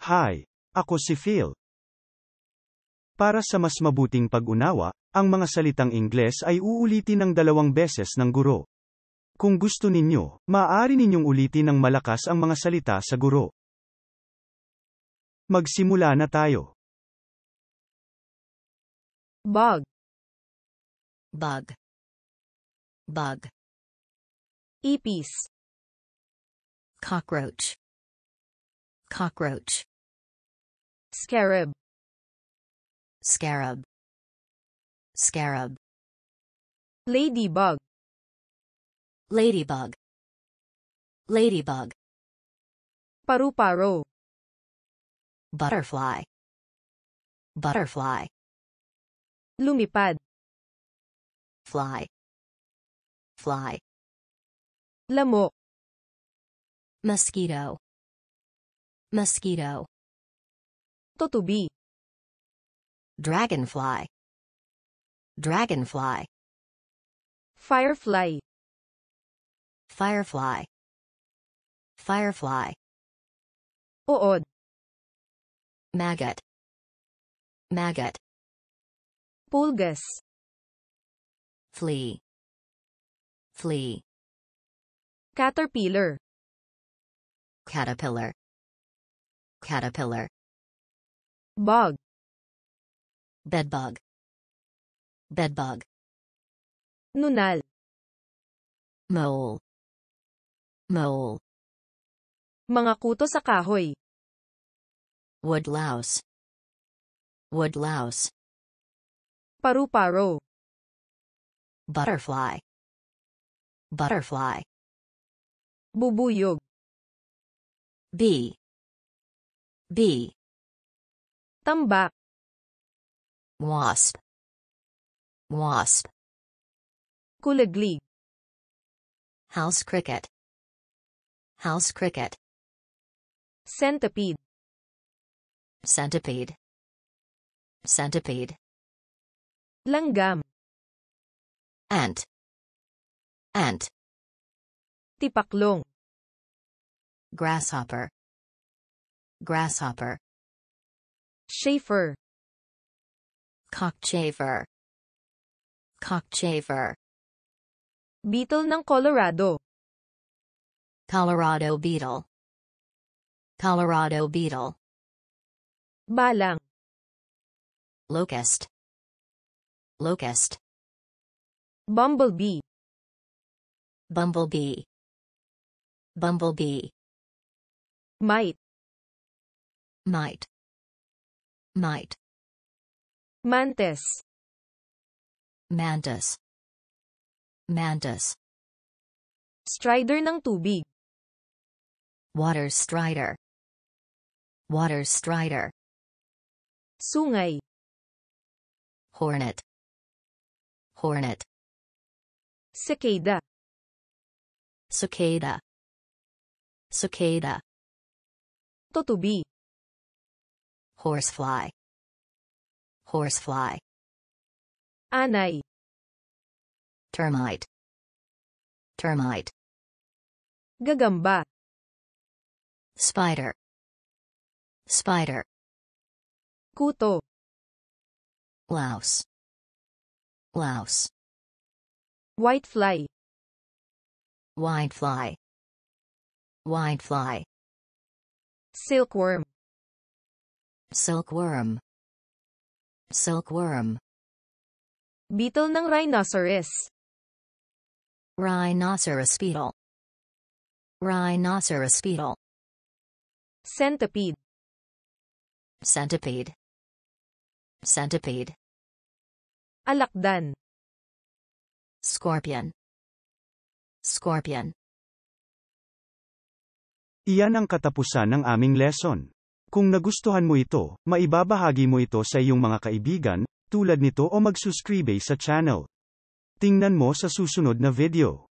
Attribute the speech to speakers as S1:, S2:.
S1: Hi, ako si Phil. Para sa mas mabuting pag-unawa, ang mga salitang Ingles ay uulitin ng dalawang beses ng guro. Kung gusto ninyo, maaari ninyong ulitin ng malakas ang mga salita sa guro. Magsimula na tayo. Bug. Bug. Bug. Ipis. Cockroach. Cockroach. Scarab. Scarab. Scarab. Ladybug. Ladybug. Ladybug. paru Butterfly. Butterfly. Lumipad. Fly. Fly. Lamo. Mosquito. Mosquito to be dragonfly dragonfly firefly firefly firefly ood maggot maggot pulgus, flea flea caterpillar caterpillar caterpillar bug bedbug bedbug nunal mole mole mga kuto sa kahoy woodlouse woodlouse paru-paro butterfly butterfly bubuyog b b Tambak. Wasp. Wasp. Kulaglig. House cricket. House cricket. Centipede. Centipede. Centipede. Langgam. Ant. Ant. Tipaklong. Grasshopper. Grasshopper. Schaefer Cockchafer Cockchafer Beetle ng Colorado Colorado beetle Colorado beetle Balang Locust Locust Bumblebee Bumblebee Bumblebee Mite Mite Might. Mantis. Mantis. Mantis. Strider ng tubig. Water strider. Water strider. Sungay. Hornet. Hornet. Cicada. Cicada. Cicada. Totubi. horsefly horsefly anai termite termite gagamba spider spider kuto louse louse whitefly whitefly whitefly silkworm Silkworm. Silkworm. Beetle ng rhinoceros. Rhinoceros beetle. Rhinoceros beetle. Centipede. Centipede. Centipede. Alakdan. Scorpion. Scorpion. Iyan ang katapusan ng aming lesson. Kung nagustuhan mo ito, maibabahagi mo ito sa iyong mga kaibigan, tulad nito o magsuscribe sa channel. Tingnan mo sa susunod na video.